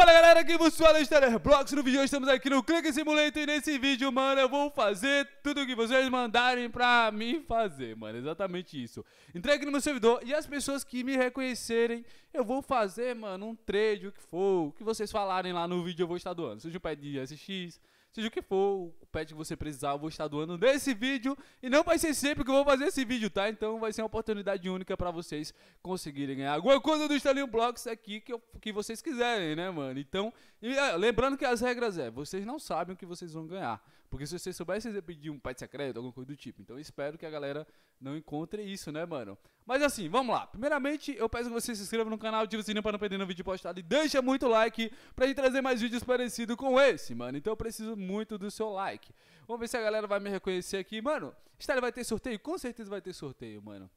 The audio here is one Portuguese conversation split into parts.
Fala galera, aqui você fala é blocks no vídeo de hoje estamos aqui no Click Simulator e nesse vídeo, mano, eu vou fazer tudo o que vocês mandarem pra mim fazer, mano, exatamente isso. entregue aqui no meu servidor e as pessoas que me reconhecerem, eu vou fazer, mano, um trade, o que for, o que vocês falarem lá no vídeo eu vou estar doando, seja um pé de SX, Seja o que for o pet que você precisar, eu vou estar doando nesse vídeo. E não vai ser sempre que eu vou fazer esse vídeo, tá? Então vai ser uma oportunidade única para vocês conseguirem ganhar alguma coisa do Stanley Blocks aqui que, eu, que vocês quiserem, né, mano? Então, e, é, lembrando que as regras é, vocês não sabem o que vocês vão ganhar. Porque se vocês soubessem, você pedir um pet secreto, alguma coisa do tipo. Então espero que a galera não encontre isso, né, mano? Mas assim, vamos lá. Primeiramente, eu peço que você se inscreva no canal, ative o sininho para não perder nenhum vídeo postado e deixa muito like pra gente trazer mais vídeos parecidos com esse, mano. Então eu preciso muito do seu like. Vamos ver se a galera vai me reconhecer aqui. Mano, Estarei vai ter sorteio? Com certeza vai ter sorteio, mano.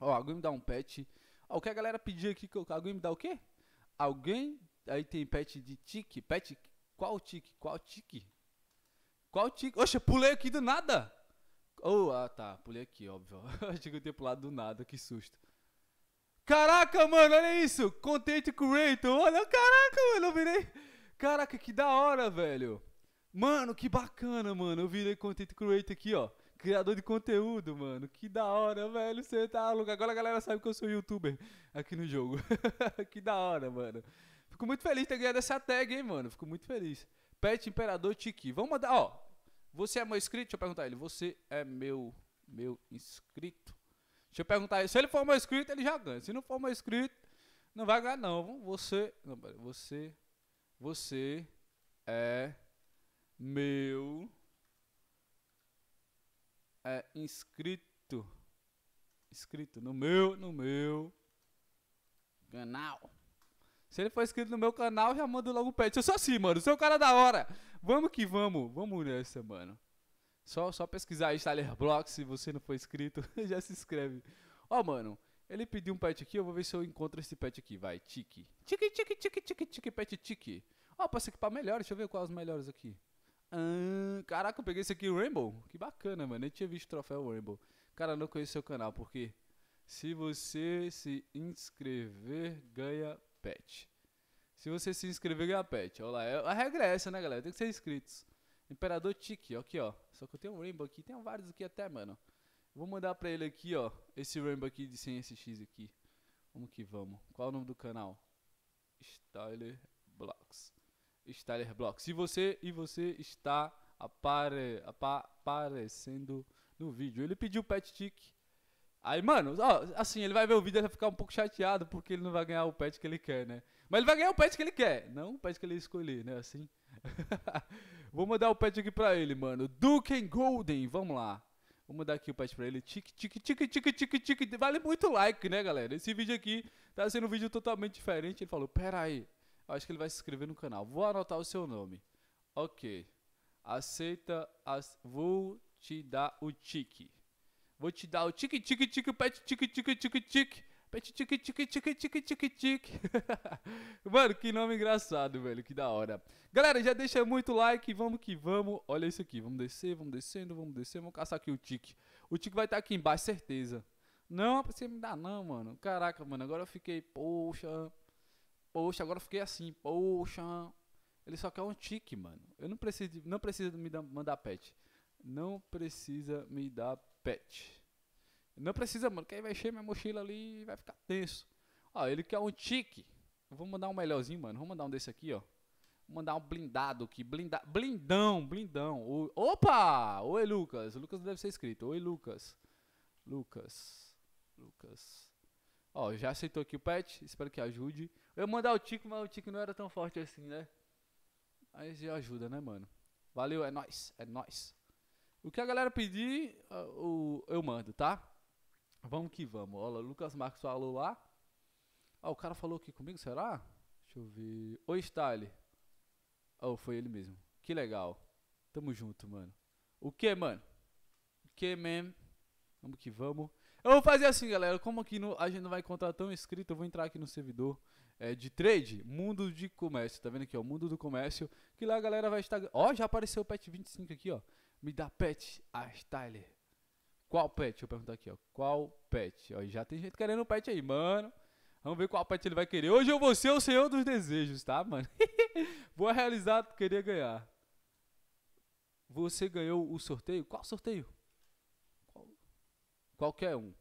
Ó, alguém me dá um pet. Ó, o que a galera pediu aqui, alguém me dá o quê? Alguém... Aí tem pet de tique, pet... Qual tique? Qual tique? Qual tique? Oxe, pulei aqui do nada! Oh, ah tá, pulei aqui, óbvio. Achei que eu tinha pulado do nada, que susto. Caraca, mano, olha isso! Content Creator, olha, caraca, mano, eu virei. Caraca, que da hora, velho. Mano, que bacana, mano. Eu virei Content Creator aqui, ó. Criador de conteúdo, mano. Que da hora, velho. Você tá louco. Agora a galera sabe que eu sou youtuber aqui no jogo. que da hora, mano. Fico muito feliz de ter ganhado essa tag, hein, mano. Fico muito feliz. Pet Imperador Tiki. Vamos mandar, ó. Você é meu inscrito? Deixa eu perguntar a ele. Você é meu, meu inscrito? Deixa eu perguntar a ele. Se ele for meu inscrito, ele já ganha. Se não for meu inscrito, não vai ganhar, não. Você. Não, pera, você. Você é meu. É inscrito. Inscrito no meu, no meu canal. Se ele for inscrito no meu canal, já manda logo o pet. Eu sou assim, mano. Sou o cara da hora. Vamos que vamos. Vamos nessa, mano. Só, só pesquisar Installer Blocks se você não for inscrito. já se inscreve. Ó, oh, mano. Ele pediu um pet aqui. Eu vou ver se eu encontro esse pet aqui. Vai, tique. Tique, tique, tique, tique, tique, pet tique. Ó, oh, posso equipar melhor. Deixa eu ver quais os melhores aqui. Ah, caraca, eu peguei esse aqui, Rainbow. Que bacana, mano. Nem tinha visto o troféu Rainbow. Cara, não conheço seu canal, porque se você se inscrever, ganha pet. Se você se inscrever, ganha pet. Olha lá, é, a regra é essa, né, galera? Tem que ser inscritos. Imperador Tiki, ó, aqui, ó. Só que eu tenho um Rainbow aqui, tem vários aqui até, mano. Vou mandar pra ele aqui, ó, esse Rainbow aqui de 100 SX aqui. Vamos que vamos. Qual é o nome do canal? Styler Blocks. Styler Blocks. Se você e você está apare, apa, aparecendo no vídeo. Ele pediu pet tick Aí, mano, ó, assim, ele vai ver o vídeo e vai ficar um pouco chateado porque ele não vai ganhar o pet que ele quer, né? Mas ele vai ganhar o pet que ele quer, não o pet que ele escolher, né? Assim. Vou mandar o pet aqui pra ele, mano. Duke Golden, vamos lá. Vou mandar aqui o pet pra ele. Tique, tique, tique, tique, tique, tique. Vale muito like, né, galera? Esse vídeo aqui tá sendo um vídeo totalmente diferente. Ele falou, pera aí. Acho que ele vai se inscrever no canal. Vou anotar o seu nome. Ok. Aceita. As... Vou te dar o tique. Vou te dar o tique tique tique pet tique tique tique tique. Pet tique tique tique tique tique tique. Mano, que nome engraçado, velho, que da hora. Galera, já deixa muito like, vamos que vamos. Olha isso aqui, vamos descer, vamos descendo, vamos descer, vamos caçar aqui o tique. O tique vai estar tá aqui embaixo, certeza. Não, você me dar não, mano. Caraca, mano, agora eu fiquei, poxa. Poxa, agora eu fiquei assim, poxa. Ele só quer um tique, mano. Eu não preciso, não precisa me dar, mandar pet. Não precisa me dar pet. Não precisa, mano, que aí vai encher minha mochila ali e vai ficar tenso. Ó, ele quer um tique. Eu vou mandar um melhorzinho, mano. Vou mandar um desse aqui, ó. Vou mandar um blindado aqui. Blinda... Blindão, blindão. O... Opa! Oi, Lucas. O Lucas deve ser escrito. Oi, Lucas. Lucas. Lucas. Ó, já aceitou aqui o pet. Espero que ajude. Eu ia mandar o tique mas o tique não era tão forte assim, né? Mas ele ajuda, né, mano? Valeu, é nóis. É nóis. O que a galera pedir, ah, eu mando, tá? Vamos que vamos. Olha, Lucas Marcos falou lá. Ah, o cara falou aqui comigo, será? Deixa eu ver. Oi, Style. Oh, foi ele mesmo. Que legal. Tamo junto, mano. O que, mano? O que, man? Vamos que vamos. Eu vou fazer assim, galera. Como aqui no, a gente não vai encontrar tão inscrito, eu vou entrar aqui no servidor é, de trade, mundo de comércio. Tá vendo aqui, ó? Mundo do comércio. Que lá a galera vai estar. Ó, já apareceu o PET 25 aqui, ó. Me dá pet, a ah, Styler. Qual pet? Deixa eu perguntar aqui, ó. Qual pet? Ó, já tem gente querendo um pet aí, mano. Vamos ver qual pet ele vai querer. Hoje eu vou ser o senhor dos desejos, tá, mano? vou realizar, querer ganhar. Você ganhou o sorteio? Qual sorteio? Qual? Qualquer um.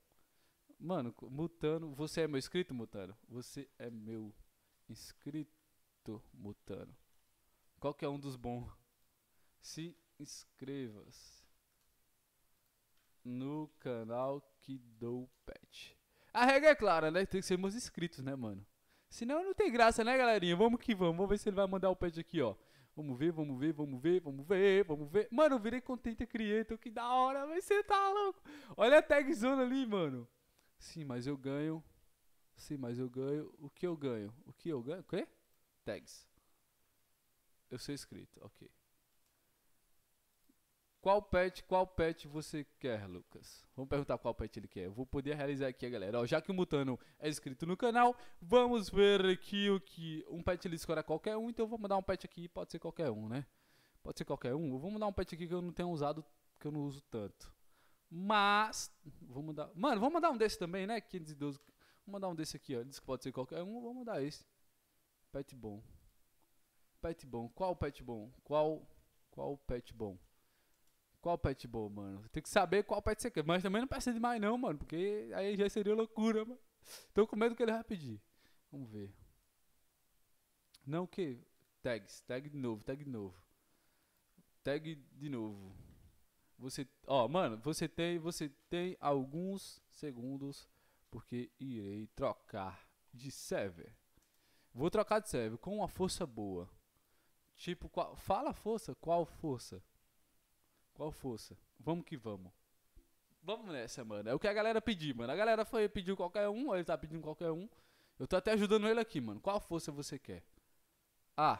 Mano, Mutano, você é meu inscrito, Mutano? Você é meu inscrito, Mutano. Qualquer um dos bons. Se inscreva-se no canal que dou pet. A regra é clara, né? Tem que ser meus inscritos, né, mano? Senão não tem graça, né, galerinha? Vamos que vamos. Vamos ver se ele vai mandar o pet aqui, ó. Vamos ver, vamos ver, vamos ver, vamos ver, vamos ver. Mano, eu virei contente Creator, que da hora, mas você tá louco. Olha a tag zona ali, mano. Sim, mas eu ganho. Sim, mas eu ganho. O que eu ganho? O que eu ganho? O quê? Tags. Eu sou inscrito, ok. Qual pet, qual pet você quer, Lucas? Vamos perguntar qual pet ele quer. Eu vou poder realizar aqui, galera. Ó, já que o Mutano é inscrito no canal, vamos ver aqui o que... Um pet ele escolhe qualquer um, então vou mandar um pet aqui. Pode ser qualquer um, né? Pode ser qualquer um. Vamos mandar um pet aqui que eu não tenho usado, que eu não uso tanto. Mas... Vou mandar... Mano, vamos mandar um desse também, né? 512... Vamos mandar um desse aqui, ó. Ele disse que pode ser qualquer um. Vamos mandar esse. Pet bom. Pet bom. Qual pet bom? Qual... Qual pet bom? Qual pet bom mano? Tem que saber qual pet você quer. Mas também não precisa demais, não, mano. Porque aí já seria loucura, mano. Tô com medo que ele vai pedir. Vamos ver. Não que. Tags. Tag de novo, tag de novo. Tag de novo. Você. Ó, mano, você tem. Você tem alguns segundos. Porque irei trocar de server. Vou trocar de server com uma força boa. Tipo, qual, fala força, qual força? Qual força? Vamos que vamos. Vamos nessa, mano. É o que a galera pediu, mano. A galera foi pedir qualquer um, ele tá pedindo qualquer um. Eu tô até ajudando ele aqui, mano. Qual força você quer? Ah.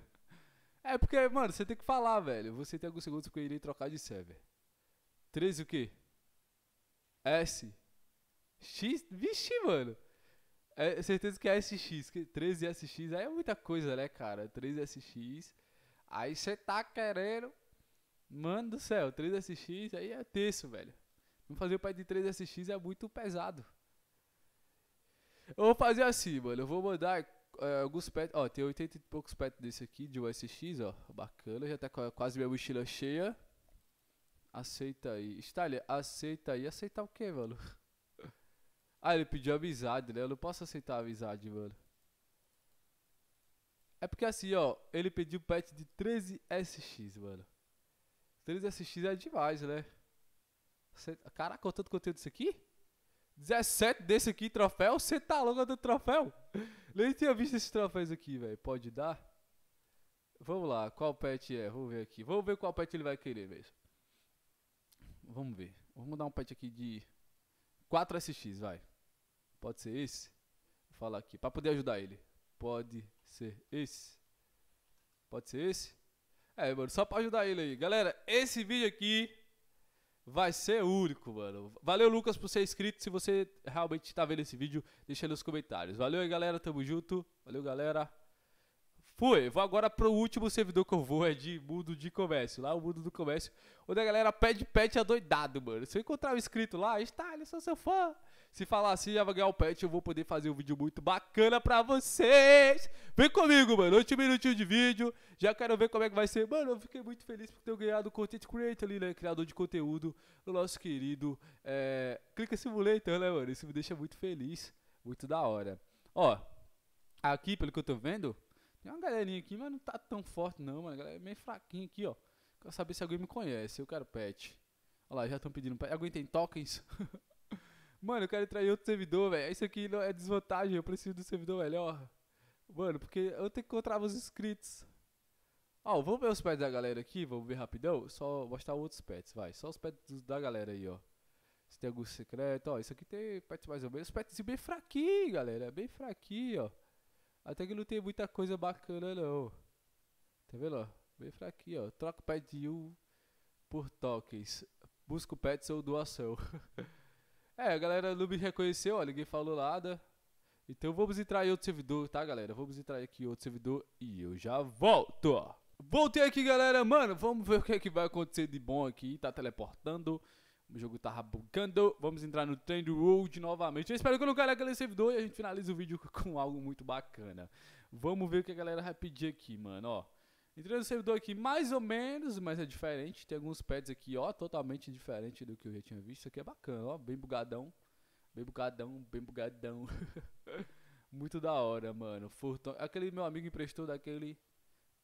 é porque, mano, você tem que falar, velho. Você tem alguns segundos que eu irei trocar de server. 13 o quê? S. X. Vixe, mano. É, é certeza que é SX. 13 SX. Aí é muita coisa, né, cara? 13 SX. Aí você tá querendo Mano do céu, 3SX aí é terço, velho. Não fazer o pai de 3SX é muito pesado. Eu vou fazer assim, mano. Eu vou mandar é, alguns pets. Ó, tem 80 e poucos pets desse aqui, de USX, ó. Bacana, já tá quase minha mochila cheia. Aceita aí. Stalha, aceita aí. Aceitar o que, mano? Ah, ele pediu amizade, né? Eu não posso aceitar amizade, mano. É porque assim, ó. Ele pediu pet de 13SX, mano. Três assistidos é demais, né? Caraca, tanto conteúdo disso aqui? 17 desse aqui, troféu? Você tá louco do troféu? Nem tinha visto esses troféus aqui, velho. Pode dar? Vamos lá, qual pet é? Vamos ver aqui. Vamos ver qual pet ele vai querer mesmo. Vamos ver. Vamos dar um pet aqui de 4 SX, vai. Pode ser esse? Vou falar aqui, pra poder ajudar ele. Pode ser esse? Pode ser esse? É, mano, só pra ajudar ele aí. Galera, esse vídeo aqui vai ser único, mano. Valeu, Lucas, por ser inscrito. Se você realmente tá vendo esse vídeo, deixa aí nos comentários. Valeu aí, galera. Tamo junto. Valeu, galera. Fui, vou agora pro último servidor que eu vou, é de mundo de comércio. Lá o mundo do comércio, onde a galera pede pet adoidado, mano. Se eu encontrar um inscrito lá, está, ele sou seu fã. Se falar assim, já vai ganhar o pet, eu vou poder fazer um vídeo muito bacana pra vocês. Vem comigo, mano. 8 minutinhos de vídeo. Já quero ver como é que vai ser. Mano, eu fiquei muito feliz por ter ganhado o Content Creator ali, né? Criador de conteúdo. O nosso querido é... Clica Simulator, né, mano? Isso me deixa muito feliz. Muito da hora. Ó, aqui, pelo que eu tô vendo, tem uma galerinha aqui, mas não tá tão forte não, mano. A galera é meio fraquinha aqui, ó. Quero saber se alguém me conhece. Eu quero pet. Olha lá, já estão pedindo pet. Alguém tem tokens? mano, eu quero entrar em outro servidor, velho. Isso aqui não é desvantagem, eu preciso do servidor melhor. Mano, porque eu tenho que encontrar os inscritos. Ó, oh, vamos ver os pets da galera aqui, vamos ver rapidão. Só mostrar outros pets, vai. Só os pets da galera aí, ó. Se tem algum secreto, ó. Isso aqui tem pets mais ou menos. Pets bem fraquinho, galera. Bem fraquinho, ó. Até que não tem muita coisa bacana, não. Tá vendo, ó? Bem fraquinho, ó. Troca o pet de um por tokens. Busca o ou doação. É, a galera não me reconheceu, ó, ninguém falou nada. Então vamos entrar em outro servidor, tá, galera? Vamos entrar aqui em outro servidor e eu já volto. ó. Voltei aqui, galera. Mano, vamos ver o que, é que vai acontecer de bom aqui. Tá teleportando. O jogo tá rabugando. Vamos entrar no Trend Road novamente. Eu espero que eu não caia naquele servidor e a gente finalize o vídeo com algo muito bacana. Vamos ver o que a galera vai pedir aqui, mano, ó. Entrei no servidor aqui mais ou menos, mas é diferente. Tem alguns pads aqui, ó, totalmente diferente do que eu já tinha visto. Isso aqui é bacana, ó, bem bugadão. Bem bugadão, bem bugadão. Muito da hora, mano. Furtão. Aquele meu amigo emprestou daquele...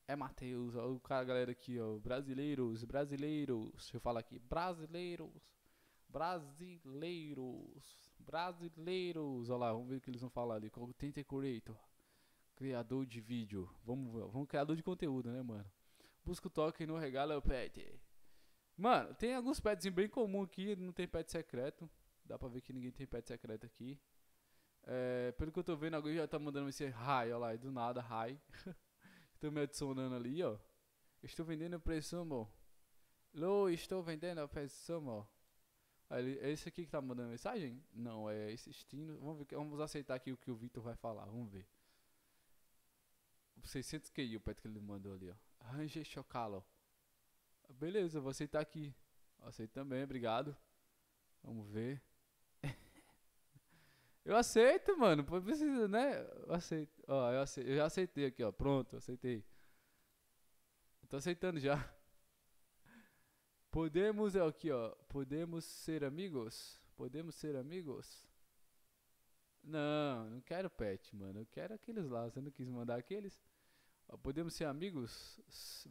É Matheus, ó, o cara, galera aqui, ó. Brasileiros, brasileiros. Deixa eu falar aqui. Brasileiros. Brasileiros. Brasileiros. Olha lá, vamos ver o que eles vão falar ali. Content Curator. Criador de vídeo. Vamos, vamos criador de conteúdo, né, mano? Busca o token no regalo pet. Mano, tem alguns pets bem comum aqui, não tem pet secreto. Dá pra ver que ninguém tem pet secreto aqui. É, pelo que eu tô vendo, alguém já tá mandando esse hi, ó, lá, do nada, hi. tô me adicionando ali, ó. Estou vendendo preço, bom. Lou, estou vendendo preço, amor. é esse aqui que tá mandando mensagem? Não, é esse estilo. Vamos, ver, vamos aceitar aqui o que o Vitor vai falar, vamos ver. 600 QI o pet que ele mandou ali, ó. Ranger Chocalo. Beleza, vou aceitar aqui. Aceito também, obrigado. Vamos ver. eu aceito, mano. Precisa, né? Eu aceito. Ó, eu, aceito. eu já aceitei aqui, ó. Pronto, aceitei. Eu tô aceitando já. Podemos, é aqui, ó. Podemos ser amigos? Podemos ser amigos? Não, não quero pet, mano. Eu quero aqueles lá. Você não quis mandar aqueles? Podemos ser amigos?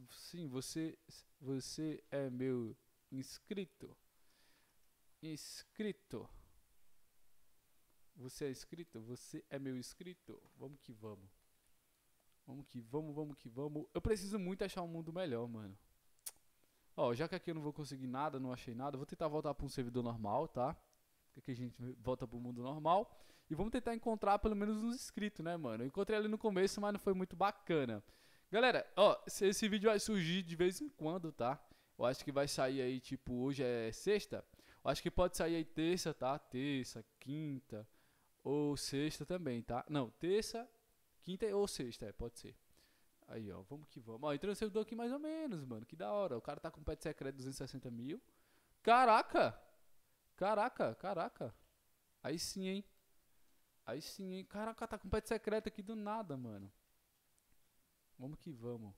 Sim, você, você é meu inscrito. Inscrito. Você é inscrito? Você é meu inscrito? Vamos que vamos. Vamos que vamos, vamos que vamos. Eu preciso muito achar um mundo melhor, mano. Ó, já que aqui eu não vou conseguir nada, não achei nada, vou tentar voltar para um servidor normal, tá? Que aqui a gente volta para o mundo normal. E vamos tentar encontrar pelo menos uns inscritos, né, mano? encontrei ali no começo, mas não foi muito bacana. Galera, ó, esse vídeo vai surgir de vez em quando, tá? Eu acho que vai sair aí, tipo, hoje é sexta. Eu acho que pode sair aí terça, tá? Terça, quinta ou sexta também, tá? Não, terça, quinta ou sexta, é, pode ser. Aí, ó, vamos que vamos. Ó, entrou no servidor aqui mais ou menos, mano. Que da hora. O cara tá com pet secreto 260 mil. Caraca! Caraca, caraca. Aí sim, hein? Aí sim, hein? Caraca, tá com pet secreto aqui do nada, mano. Vamos que vamos.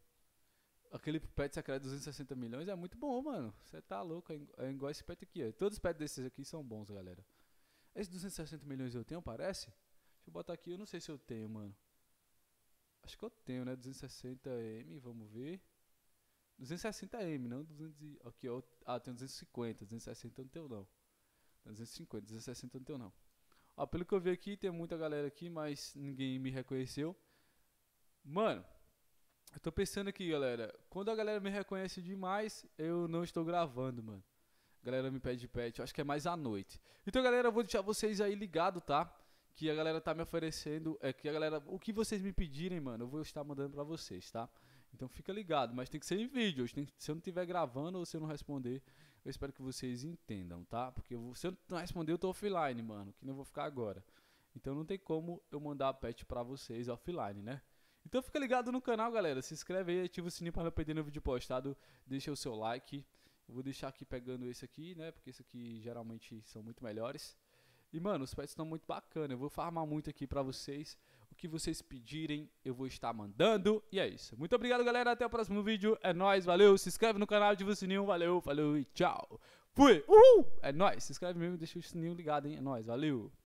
Aquele pet secreto de 260 milhões é muito bom, mano. Você tá louco. É, é igual esse pet aqui, ó. Todos os pets desses aqui são bons, galera. Esse 260 milhões eu tenho, parece? Deixa eu botar aqui. Eu não sei se eu tenho, mano. Acho que eu tenho, né? 260M, vamos ver. 260M, não 200 Aqui, okay, Ah, tem 250. 260 eu não tenho, não. 250, 260 eu não tenho, não. Ah, pelo que eu vi aqui, tem muita galera aqui, mas ninguém me reconheceu. Mano, eu tô pensando aqui, galera. Quando a galera me reconhece demais, eu não estou gravando, mano. A galera me pede pet, eu acho que é mais à noite. Então, galera, eu vou deixar vocês aí ligado, tá? Que a galera tá me oferecendo, é que a galera, o que vocês me pedirem, mano, eu vou estar mandando para vocês, tá? Então fica ligado, mas tem que ser em vídeo. Se eu não estiver gravando ou se eu não responder, eu espero que vocês entendam, tá? Porque eu, se eu não responder, eu tô offline, mano, que não vou ficar agora. Então não tem como eu mandar a patch para vocês offline, né? Então fica ligado no canal, galera. Se inscreve aí, ativa o sininho para não perder nenhum vídeo postado. Deixa o seu like. Eu vou deixar aqui pegando esse aqui, né? Porque esse aqui geralmente são muito melhores. E, mano, os pets estão muito bacana. Eu vou farmar muito aqui pra vocês. O que vocês pedirem, eu vou estar mandando. E é isso. Muito obrigado, galera. Até o próximo vídeo. É nóis, valeu. Se inscreve no canal, ativa o sininho. Valeu, valeu e tchau. Fui. Uhul. É nóis. Se inscreve mesmo, deixa o sininho ligado, hein. É nóis, valeu.